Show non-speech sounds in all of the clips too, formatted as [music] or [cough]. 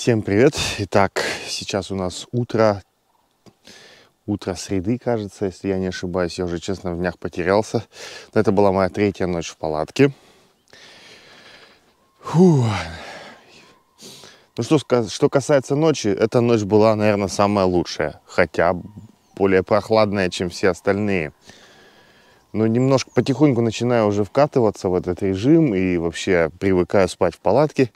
Всем привет! Итак, сейчас у нас утро, утро среды, кажется, если я не ошибаюсь. Я уже, честно, в днях потерялся. Но это была моя третья ночь в палатке. Фу. Ну что, что касается ночи, эта ночь была, наверное, самая лучшая. Хотя более прохладная, чем все остальные. Но ну, немножко потихоньку начинаю уже вкатываться в этот режим и вообще привыкаю спать в палатке.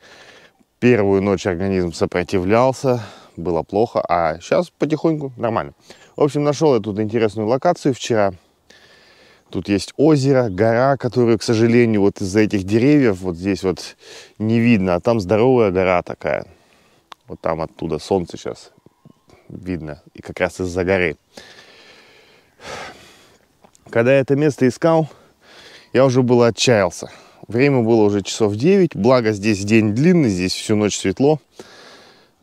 Первую ночь организм сопротивлялся, было плохо, а сейчас потихоньку нормально. В общем, нашел я тут интересную локацию вчера. Тут есть озеро, гора, которую, к сожалению, вот из-за этих деревьев вот здесь вот не видно, а там здоровая гора такая. Вот там оттуда солнце сейчас видно, и как раз из-за горы. Когда я это место искал, я уже был отчаялся. Время было уже часов 9, благо здесь день длинный, здесь всю ночь светло.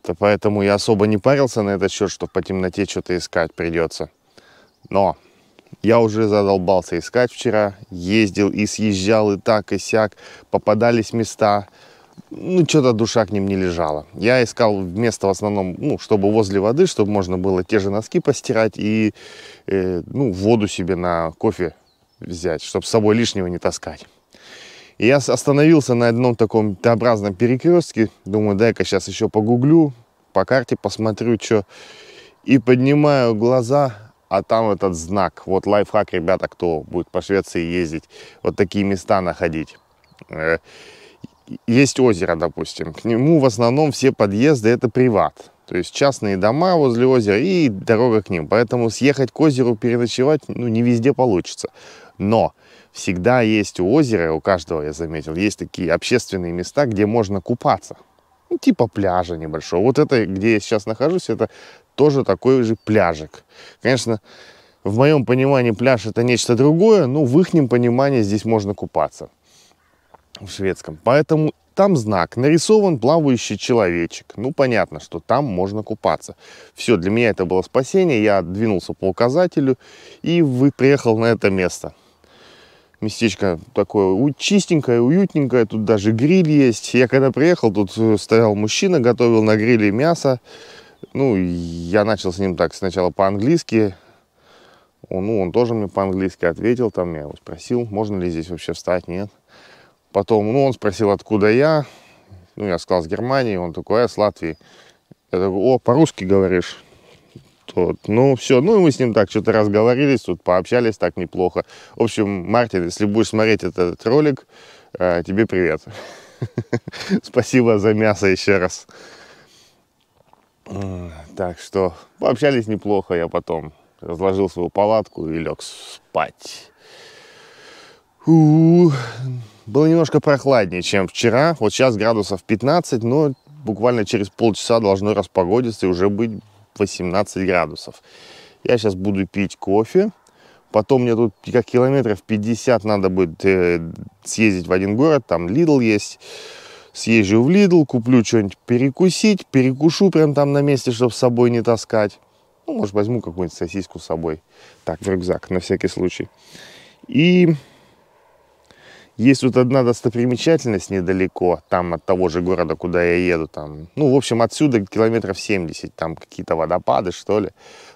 -то поэтому я особо не парился на этот счет, что по темноте что-то искать придется. Но я уже задолбался искать вчера, ездил и съезжал, и так, и сяк, попадались места, ну, что-то душа к ним не лежала. Я искал место в основном, ну, чтобы возле воды, чтобы можно было те же носки постирать и, э, ну, воду себе на кофе взять, чтобы с собой лишнего не таскать. И я остановился на одном таком Т-образном перекрестке. Думаю, дай-ка сейчас еще погуглю, по карте посмотрю, что. И поднимаю глаза, а там этот знак. Вот лайфхак, ребята, кто будет по Швеции ездить, вот такие места находить. Э, есть озеро, допустим, к нему в основном все подъезды это приват. То есть частные дома возле озера и дорога к ним. Поэтому съехать к озеру, переночевать, ну, не везде получится. Но всегда есть у озера, у каждого, я заметил, есть такие общественные места, где можно купаться. Ну, типа пляжа небольшого. Вот это, где я сейчас нахожусь, это тоже такой же пляжик. Конечно, в моем понимании пляж это нечто другое, но в их понимании здесь можно купаться. В шведском. Поэтому там знак, нарисован плавающий человечек. Ну, понятно, что там можно купаться. Все, для меня это было спасение. Я двинулся по указателю и приехал на это место. Местечко такое чистенькое, уютненькое, тут даже гриль есть. Я когда приехал, тут э, стоял мужчина, готовил на гриле мясо. Ну, я начал с ним так сначала по-английски. Он, ну, он тоже мне по-английски ответил, там я его спросил, можно ли здесь вообще встать, нет. Потом, ну, он спросил, откуда я. Ну, я сказал, с Германии, он такой, я «А, с Латвии. Я такой, о, по-русски говоришь? Вот. Ну, все. Ну, и мы с ним так что-то разговорились, тут пообщались так неплохо. В общем, Мартин, если будешь смотреть этот ролик, э, тебе привет. [laughs] Спасибо за мясо еще раз. Так что пообщались неплохо, я потом разложил свою палатку и лег спать. Было немножко прохладнее, чем вчера. Вот сейчас градусов 15, но буквально через полчаса должно распогодиться и уже быть 18 градусов. Я сейчас буду пить кофе. Потом мне тут как километров 50 надо будет э, съездить в один город. Там Лидл есть. Съезжу в Лидл, куплю что-нибудь перекусить. Перекушу прям там на месте, чтобы с собой не таскать. Ну, может, возьму какую-нибудь сосиску с собой. Так, в рюкзак, на всякий случай. И есть вот одна достопримечательность недалеко, там от того же города, куда я еду, там, ну, в общем, отсюда километров 70, там какие-то водопады, что ли.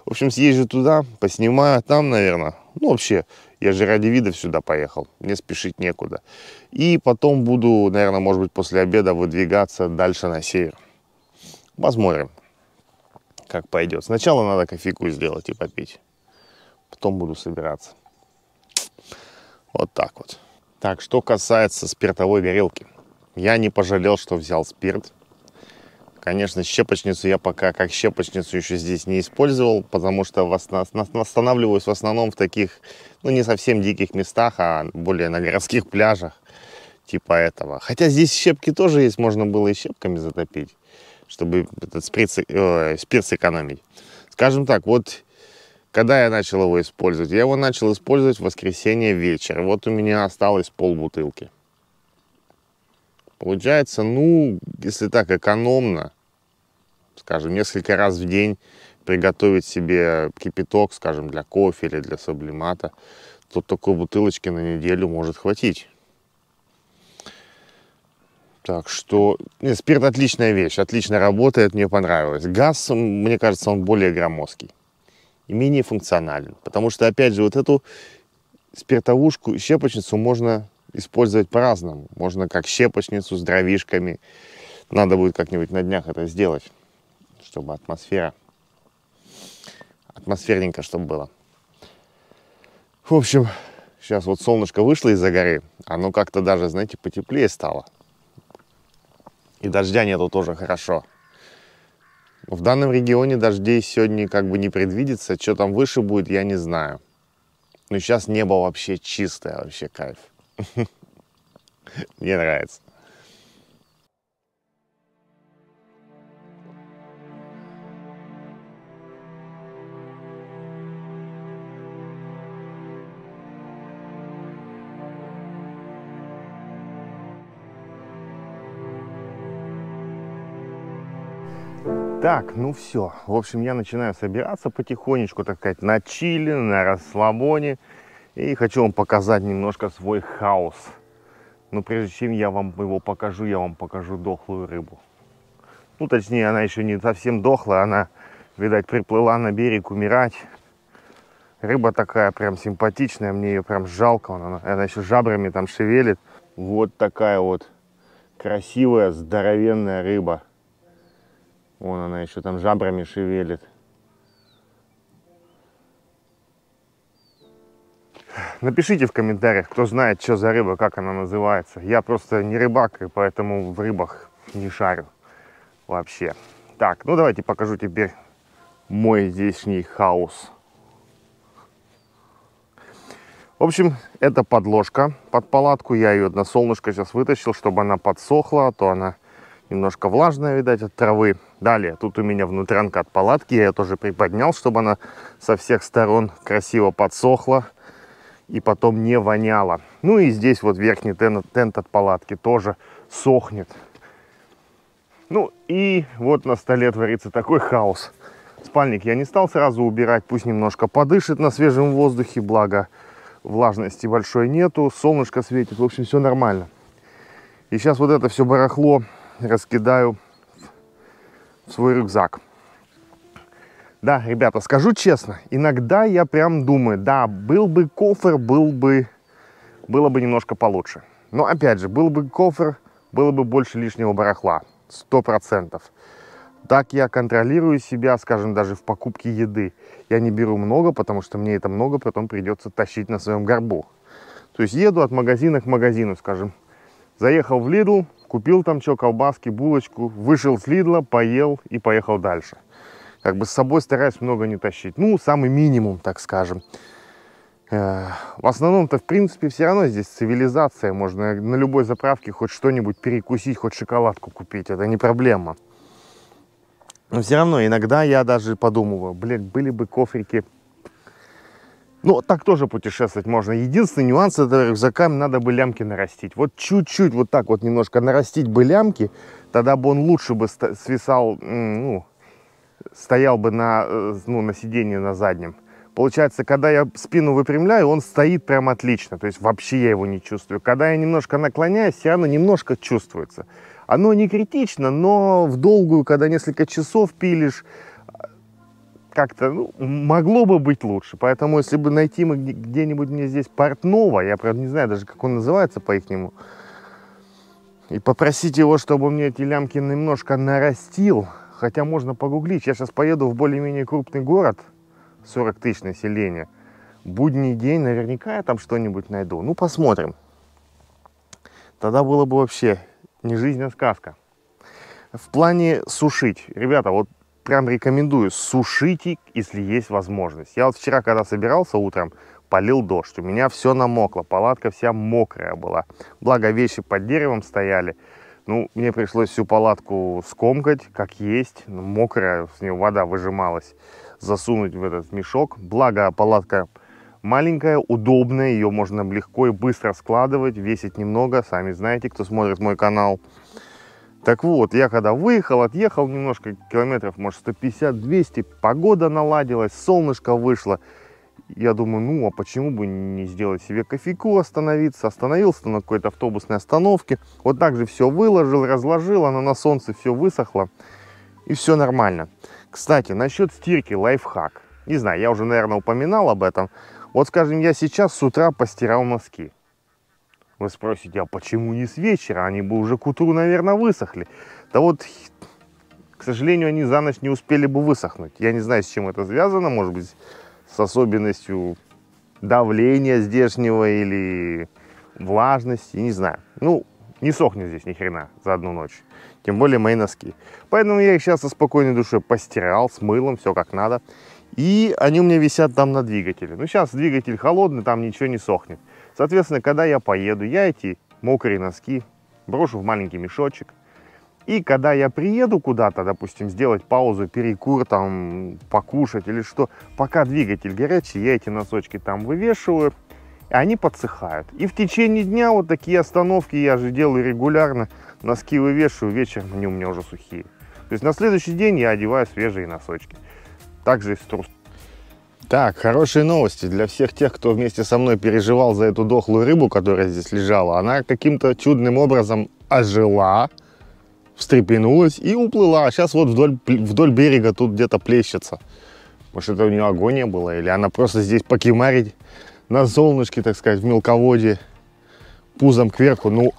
В общем, съезжу туда, поснимаю там, наверное, ну, вообще, я же ради видов сюда поехал, мне спешить некуда. И потом буду, наверное, может быть, после обеда выдвигаться дальше на север. Посмотрим, как пойдет. Сначала надо кофейку сделать и попить, потом буду собираться. Вот так вот. Так, что касается спиртовой горелки. Я не пожалел, что взял спирт. Конечно, щепочницу я пока как щепочницу еще здесь не использовал, потому что останавливаюсь в основном в таких, ну, не совсем диких местах, а более на городских пляжах типа этого. Хотя здесь щепки тоже есть, можно было и щепками затопить, чтобы этот спирт э, спирт сэкономить. Скажем так, вот когда я начал его использовать? Я его начал использовать в воскресенье вечер. Вот у меня осталось полбутылки. Получается, ну, если так экономно, скажем, несколько раз в день приготовить себе кипяток, скажем, для кофе или для сублимата, то такой бутылочки на неделю может хватить. Так что нет, спирт отличная вещь, отлично работает, мне понравилось. Газ, мне кажется, он более громоздкий и менее функционален. Потому что, опять же, вот эту спиртовушку, щепочницу можно использовать по-разному. Можно как щепочницу с дровишками. Надо будет как-нибудь на днях это сделать, чтобы атмосфера, атмосферненько, чтобы было. В общем, сейчас вот солнышко вышло из-за горы. Оно как-то даже, знаете, потеплее стало. И дождя нету тоже хорошо. В данном регионе дождей сегодня как бы не предвидится. Что там выше будет, я не знаю. Но сейчас небо вообще чистое, вообще кайф. [laughs] Мне нравится. Так, ну все. В общем, я начинаю собираться потихонечку, так сказать, на чили, на расслабоне. И хочу вам показать немножко свой хаос. Но прежде чем я вам его покажу, я вам покажу дохлую рыбу. Ну, точнее, она еще не совсем дохла, она, видать, приплыла на берег умирать. Рыба такая прям симпатичная, мне ее прям жалко. Она, она еще жабрами там шевелит. Вот такая вот красивая, здоровенная рыба. Вон она еще там жабрами шевелит. Напишите в комментариях, кто знает, что за рыба, как она называется. Я просто не рыбак, и поэтому в рыбах не шарю вообще. Так, ну давайте покажу теперь мой здешний хаос. В общем, это подложка под палатку. Я ее на солнышко сейчас вытащил, чтобы она подсохла, а то она немножко влажная, видать, от травы. Далее, тут у меня внутрянка от палатки, я ее тоже приподнял, чтобы она со всех сторон красиво подсохла и потом не воняла. Ну и здесь вот верхний тент, тент от палатки тоже сохнет. Ну и вот на столе творится такой хаос. Спальник я не стал сразу убирать, пусть немножко подышит на свежем воздухе, благо влажности большой нету, солнышко светит, в общем, все нормально. И сейчас вот это все барахло раскидаю в свой рюкзак. Да, ребята, скажу честно, иногда я прям думаю, да, был бы кофр, был бы, было бы немножко получше. Но опять же, был бы кофр, было бы больше лишнего барахла, сто процентов. Так я контролирую себя, скажем, даже в покупке еды. Я не беру много, потому что мне это много потом придется тащить на своем горбу. То есть еду от магазина к магазину, скажем. Заехал в Лидл, Купил там что, колбаски, булочку, вышел с Лидла, поел и поехал дальше. Как бы с собой стараюсь много не тащить. Ну, самый минимум, так скажем. Э, в основном-то, в принципе, все равно здесь цивилизация. Можно на любой заправке хоть что-нибудь перекусить, хоть шоколадку купить. Это не проблема. Но все равно иногда я даже подумываю, блин, были бы кофрики но ну, так тоже путешествовать можно. Единственный нюанс это рюкзакам надо бы лямки нарастить. Вот чуть-чуть вот так вот немножко нарастить бы лямки, тогда бы он лучше бы свисал, ну, стоял бы на, э, ну, на сиденье на заднем. Получается, когда я спину выпрямляю, он стоит прям отлично. То есть вообще я его не чувствую. Когда я немножко наклоняюсь, все равно немножко чувствуется. Оно не критично, но в долгую, когда несколько часов пилишь, как-то ну, могло бы быть лучше. Поэтому, если бы найти мы где-нибудь мне здесь портного, я, правда, не знаю даже, как он называется по-ихнему, и попросить его, чтобы он мне эти лямки немножко нарастил, хотя можно погуглить. Я сейчас поеду в более-менее крупный город, 40 тысяч населения. Будний день, наверняка я там что-нибудь найду. Ну, посмотрим. Тогда было бы вообще не жизнь, а сказка. В плане сушить. Ребята, вот прям рекомендую, сушите, если есть возможность. Я вот вчера, когда собирался утром, полил дождь, у меня все намокло, палатка вся мокрая была. Благо вещи под деревом стояли. Ну, мне пришлось всю палатку скомкать, как есть, ну, мокрая, с нее вода выжималась, засунуть в этот мешок. Благо палатка маленькая, удобная, ее можно легко и быстро складывать, весит немного, сами знаете, кто смотрит мой канал. Так вот, я когда выехал, отъехал немножко, километров, может, 150-200, погода наладилась, солнышко вышло. Я думаю, ну, а почему бы не сделать себе кофейку, остановиться. Остановился на какой-то автобусной остановке. Вот так же все выложил, разложил, оно на солнце все высохло. И все нормально. Кстати, насчет стирки, лайфхак. Не знаю, я уже, наверное, упоминал об этом. Вот, скажем, я сейчас с утра постирал носки. Вы спросите, а почему не с вечера? Они бы уже к утру, наверное, высохли. Да вот, к сожалению, они за ночь не успели бы высохнуть. Я не знаю, с чем это связано, может быть, с особенностью давления здешнего или влажности, не знаю. Ну, не сохнет здесь ни хрена за одну ночь. Тем более мои носки. Поэтому я их сейчас со спокойной душой постирал с мылом, все как надо. И они у меня висят там на двигателе. Ну, сейчас двигатель холодный, там ничего не сохнет. Соответственно, когда я поеду, я эти мокрые носки брошу в маленький мешочек. И когда я приеду куда-то, допустим, сделать паузу, перекур, там, покушать или что, пока двигатель горячий, я эти носочки там вывешиваю, и они подсыхают. И в течение дня вот такие остановки я же делаю регулярно, носки вывешиваю, вечером они у меня уже сухие. То есть на следующий день я одеваю свежие носочки. Также и с трусами. Так, хорошие новости для всех тех, кто вместе со мной переживал за эту дохлую рыбу, которая здесь лежала. Она каким-то чудным образом ожила, встрепенулась и уплыла. А сейчас вот вдоль, вдоль берега тут где-то плещется. Может, это у нее агония была, или она просто здесь покемарить на солнышке, так сказать, в мелководье, пузом кверху. Ну,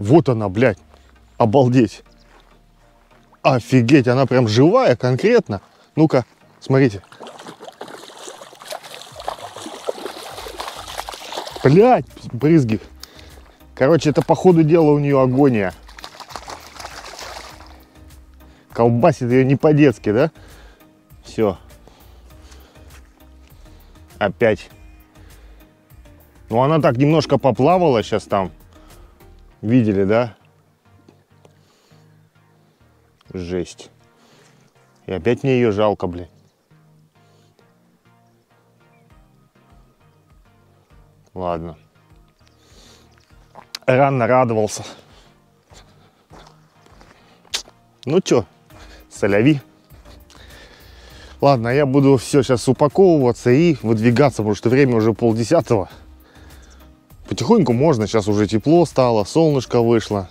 вот она, блядь, обалдеть. Офигеть, она прям живая конкретно. Ну-ка, смотрите. Блять, брызги. Короче, это по ходу дела у нее агония. Колбасит ее не по-детски, да? Все. Опять. Ну, она так немножко поплавала сейчас там. Видели, да? Жесть. И опять мне ее жалко, блин. Ладно. Рано радовался. Ну чё, соляви. Ладно, я буду все сейчас упаковываться и выдвигаться, потому что время уже полдесятого. Потихоньку можно, сейчас уже тепло стало, солнышко вышло.